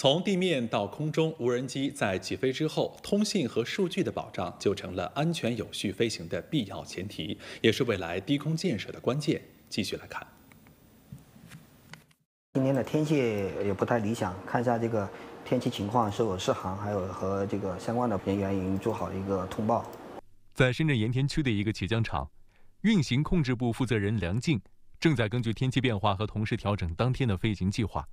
从地面到空中，无人机在起飞之后，通信和数据的保障就成了安全有序飞行的必要前提，也是未来低空建设的关键。继续来看。今天的天气也不太理想，看一下这个天气情况，是否适航，还有和这个相关的人员已经做好一个通报。在深圳盐田区的一个起降场，运行控制部负责人梁静正在根据天气变化和同事调整当天的飞行计划。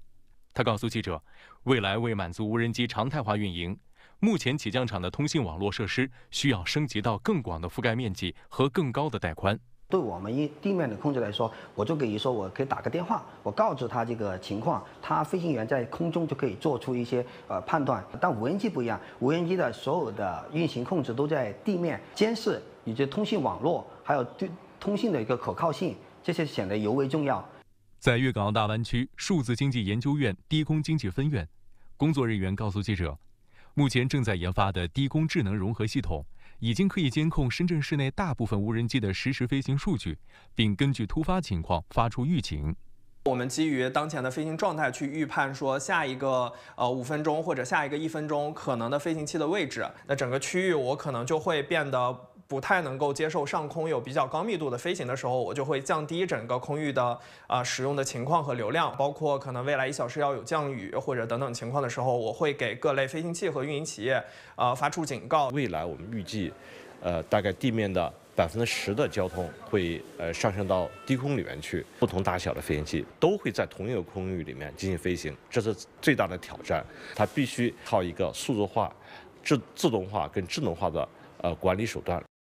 他告诉记者，未来为满足无人机常态化运营，目前起降场的通信网络设施需要升级到更广的覆盖面积和更高的带宽。对我们一地面的控制来说，我就可以说我可以打个电话，我告知他这个情况，他飞行员在空中就可以做出一些呃判断。但无人机不一样，无人机的所有的运行控制都在地面监视以及通信网络，还有对通信的一个可靠性，这些显得尤为重要。在粤港澳大湾区数字经济研究院低空经济分院，工作人员告诉记者，目前正在研发的低空智能融合系统，已经可以监控深圳市内大部分无人机的实时飞行数据，并根据突发情况发出预警。我们基于当前的飞行状态去预判，说下一个呃五分钟或者下一个一分钟可能的飞行器的位置，那整个区域我可能就会变得。不太能够接受上空有比较高密度的飞行的时候，我就会降低整个空域的啊使用的情况和流量，包括可能未来一小时要有降雨或者等等情况的时候，我会给各类飞行器和运营企业啊发出警告。未来我们预计，呃，大概地面的百分之十的交通会呃上升到低空里面去，不同大小的飞行器都会在同一个空域里面进行飞行，这是最大的挑战，它必须靠一个数字化、自自动化跟智能化的呃管理手段。